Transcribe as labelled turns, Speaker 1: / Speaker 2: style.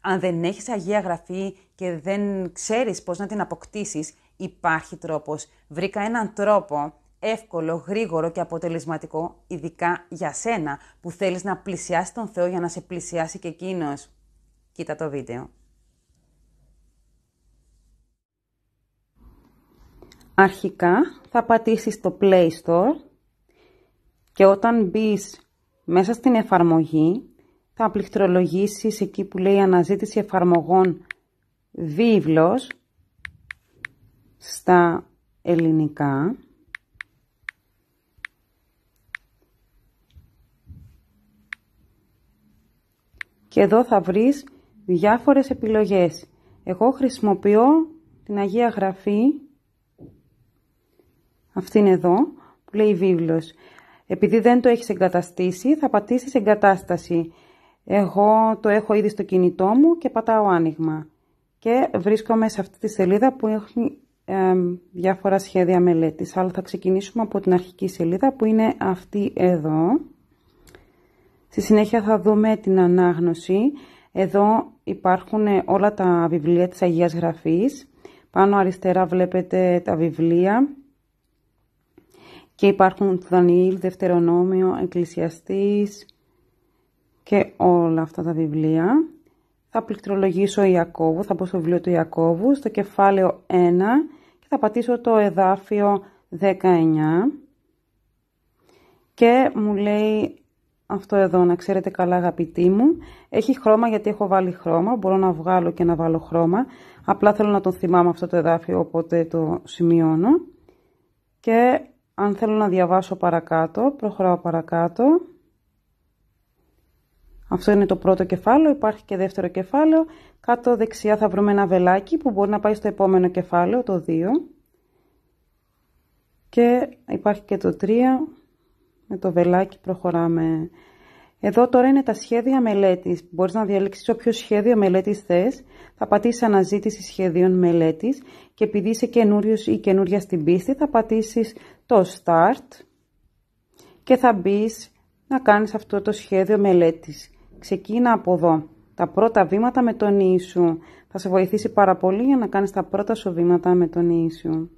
Speaker 1: Αν δεν έχεις Αγία Γραφή και δεν ξέρεις πώς να την αποκτήσεις, υπάρχει τρόπος. Βρήκα έναν τρόπο εύκολο, γρήγορο και αποτελεσματικό, ειδικά για σένα που θέλεις να πλησιάσεις τον Θεό για να σε πλησιάσει και εκείνος. Κοίτα το βίντεο. Αρχικά θα πατήσεις το Play Store και όταν μπεις μέσα στην εφαρμογή θα πληκτρολογήσεις εκεί που λέει αναζήτηση εφαρμογών βίβλος στα ελληνικά. Και εδώ θα βρεις διάφορες επιλογές. Εγώ χρησιμοποιώ την Αγία Γραφή, αυτήν εδώ, που λέει βίβλος. Επειδή δεν το έχεις εγκαταστήσει, θα πατήσεις εγκατάσταση. Εγώ το έχω ήδη στο κινητό μου και πατάω άνοιγμα. Και βρίσκομαι σε αυτή τη σελίδα που έχει διάφορα σχέδια μελέτης. Αλλά θα ξεκινήσουμε από την αρχική σελίδα που είναι αυτή εδώ. Στη συνέχεια θα δούμε την ανάγνωση. Εδώ υπάρχουν όλα τα βιβλία της Αγίας Γραφής. Πάνω αριστερά βλέπετε τα βιβλία και υπάρχουν το Δανιήλ, Δευτερονόμιο, Εκκλησιαστής, και όλα αυτά τα βιβλία. Θα πληκτρολογήσω Ιακώβου, θα μπω στο βιβλίο του Ιακώβου, στο κεφάλαιο 1 και θα πατήσω το εδάφιο 19 και μου λέει αυτό εδώ, να ξέρετε καλά αγαπητοί μου, έχει χρώμα γιατί έχω βάλει χρώμα, μπορώ να βγάλω και να βάλω χρώμα, απλά θέλω να το θυμάμαι αυτό το εδάφιο, οπότε το σημειώνω και αν θέλω να διαβάσω παρακάτω, προχωράω παρακάτω αυτό είναι το πρώτο κεφάλαιο, υπάρχει και δεύτερο κεφάλαιο. Κάτω δεξιά θα βρούμε ένα βελάκι που μπορεί να πάει στο επόμενο κεφάλαιο, το 2. Και υπάρχει και το 3, με το βελάκι προχωράμε. Εδώ τώρα είναι τα σχέδια μελέτης. Μπορείς να διαλέξεις όποιο σχέδιο μελέτης θες. Θα πατήσεις αναζήτηση σχεδίων μελέτης και επειδή είσαι καινούριος ή καινούρια στην πίστη θα πατήσεις το Start και θα μπεις να κάνεις αυτό το σχέδιο μελέτης ξεκίνα από εδώ. Τα πρώτα βήματα με τον Ιησού. Θα σε βοηθήσει πάρα πολύ για να κάνεις τα πρώτα σου βήματα με τον Ιησού.